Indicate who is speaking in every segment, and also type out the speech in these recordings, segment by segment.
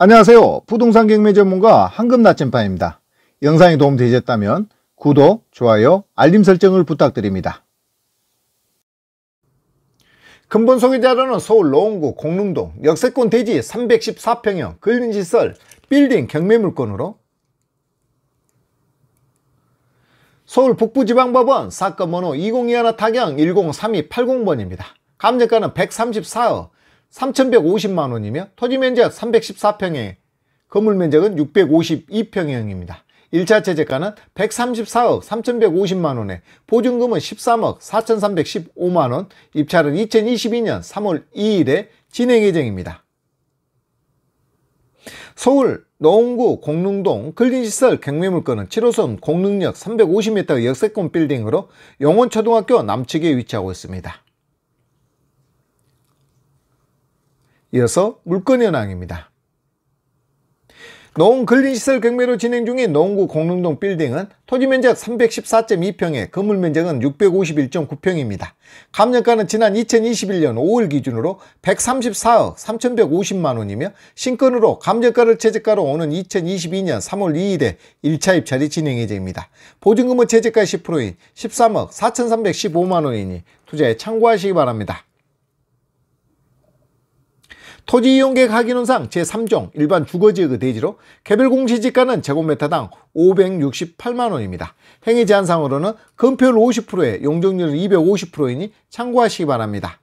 Speaker 1: 안녕하세요. 부동산 경매 전문가 황금 나침반입니다. 영상이 도움되셨다면 구독, 좋아요, 알림 설정을 부탁드립니다. 근본 소개자료는 서울 노원구 공릉동 역세권 대지 314평형 근린시설 빌딩 경매물건으로 서울 북부지방법원 사건 번호 2021 타경 10328번입니다. 0 감정가는 134억 3,150만 원이며 토지 면적 314평에 건물 면적은 652평형입니다. 1차 최저가는 134억 3,150만원에 보증금은 13억 4,315만원, 입찰은 2022년 3월 2일에 진행 예정입니다. 서울 노원구 공릉동 근린시설 경매물건은 7호선 공릉역 350m 역세권 빌딩으로 영원초등학교 남측에 위치하고 있습니다. 이어서 물건현황입니다. 농 근린시설 경매로 진행 중인 농구 공릉동 빌딩은 토지 면적 314.2평에 건물 면적은 651.9평입니다. 감정가는 지난 2021년 5월 기준으로 134억 3,150만원이며 신건으로 감정가를 최저가로 오는 2022년 3월 2일에 1차 입찰이 진행 이됩니다 보증금은 최저가 10%인 13억 4,315만원이니 투자에 참고하시기 바랍니다. 토지 이용계획 인원상 제3종 일반 주거지역의 대지로 개별 공시지가는 제곱미터당 568만원입니다. 행위 제한상으로는 금표율 50%에 용적률 250%이니 참고하시기 바랍니다.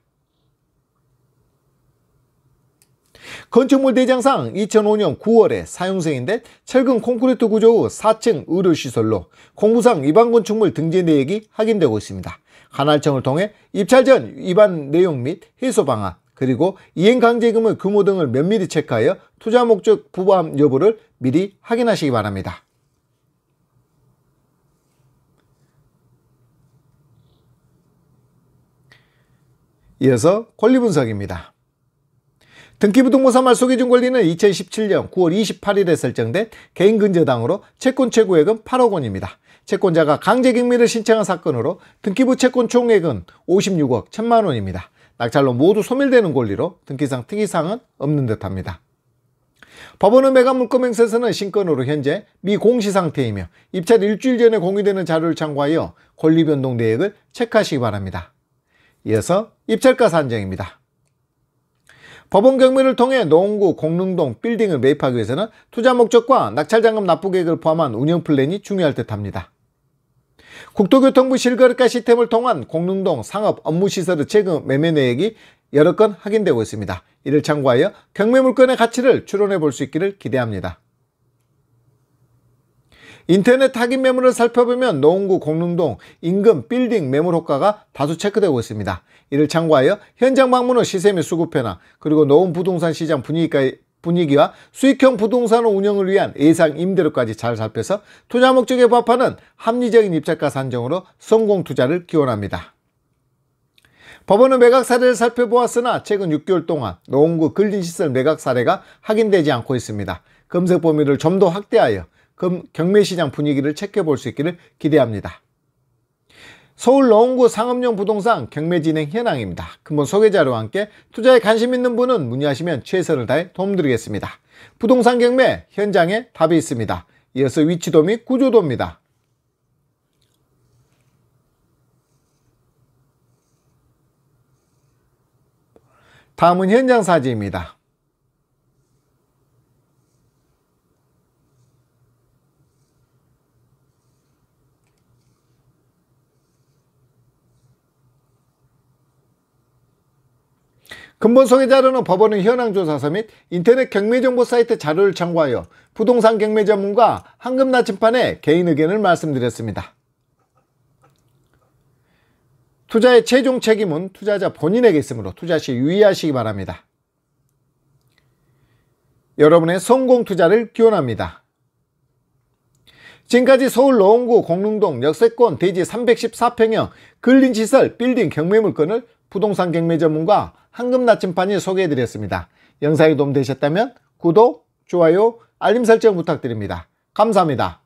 Speaker 1: 건축물 대장상 2005년 9월에 사용승인데 철근 콘크리트 구조 후 4층 의료시설로 공부상 위반 건축물 등재 내역이 확인되고 있습니다. 관할청을 통해 입찰 전 위반 내용 및 해소 방안, 그리고 이행강제금의 규모 등을 면밀히 체크하여 투자 목적 부과함 여부를 미리 확인하시기 바랍니다. 이어서 권리분석입니다. 등기부등본사 말소개중 권리는 2017년 9월 28일에 설정된 개인근저당으로 채권 최고액은 8억 원입니다. 채권자가 강제경매를 신청한 사건으로 등기부 채권 총액은 56억 1 0 0 0만 원입니다. 낙찰로 모두 소멸되는 권리로 등기상 특이사항은 없는 듯합니다. 법원은 매각물권행세서는 신건으로 현재 미공시 상태이며 입찰 일주일 전에 공유되는 자료를 참고하여 권리변동 내역을 체크하시기 바랍니다. 이어서 입찰가 산정입니다. 법원 경매를 통해 노원구 공릉동 빌딩을 매입하기 위해서는 투자 목적과 낙찰잔금 납부 계획을 포함한 운영 플랜이 중요할 듯합니다. 국토교통부 실거래가 시스템을 통한 공릉동 상업 업무시설의 최근 매매 내역이 여러 건 확인되고 있습니다. 이를 참고하여 경매 물건의 가치를 추론해 볼 수 있기를 기대합니다. 인터넷 타깃 매물을 살펴보면 노원구 공릉동 임금 빌딩 매물 효과가 다수 체크되고 있습니다. 이를 참고하여 현장 방문 후 시세 및 수급 변화 그리고 노원 부동산 시장 분위기까지, 분위기와 수익형 부동산을 운영을 위한 예상 임대료까지 잘 살펴서 투자 목적에 부합하는 합리적인 입찰가 산정으로 성공 투자를 기원합니다. 법원은 매각 사례를 살펴보았으나 최근 6개월 동안 노원구 근린시설 매각 사례가 확인되지 않고 있습니다. 검색 범위를 좀 더 확대하여 경매시장 분위기를 체크해 볼 수 있기를 기대합니다. 서울 너원구 상업용 부동산 경매 진행 현황입니다. 근본 소개자료와 함께 투자에 관심 있는 분은 문의하시면 최선을 다해 도움드리겠습니다. 부동산 경매 현장에 답이 있습니다. 이어서 위치도 및 구조도입니다. 다음은 현장 사진입니다. 근본 성의자료는 법원의 현황조사서 및 인터넷 경매정보 사이트 자료를 참고하여 부동산 경매 전문가 황금나침판의 개인 의견을 말씀드렸습니다. 투자의 최종 책임은 투자자 본인에게 있으므로 투자 시 유의하시기 바랍니다. 여러분의 성공 투자를 기원합니다. 지금까지 서울 노원구 공릉동 역세권 대지 314평형 근린시설 빌딩 경매물건을 부동산 경매 전문가 황금나침판이 소개해드렸습니다. 영상이 도움되셨다면 구독, 좋아요, 알림 설정 부탁드립니다. 감사합니다.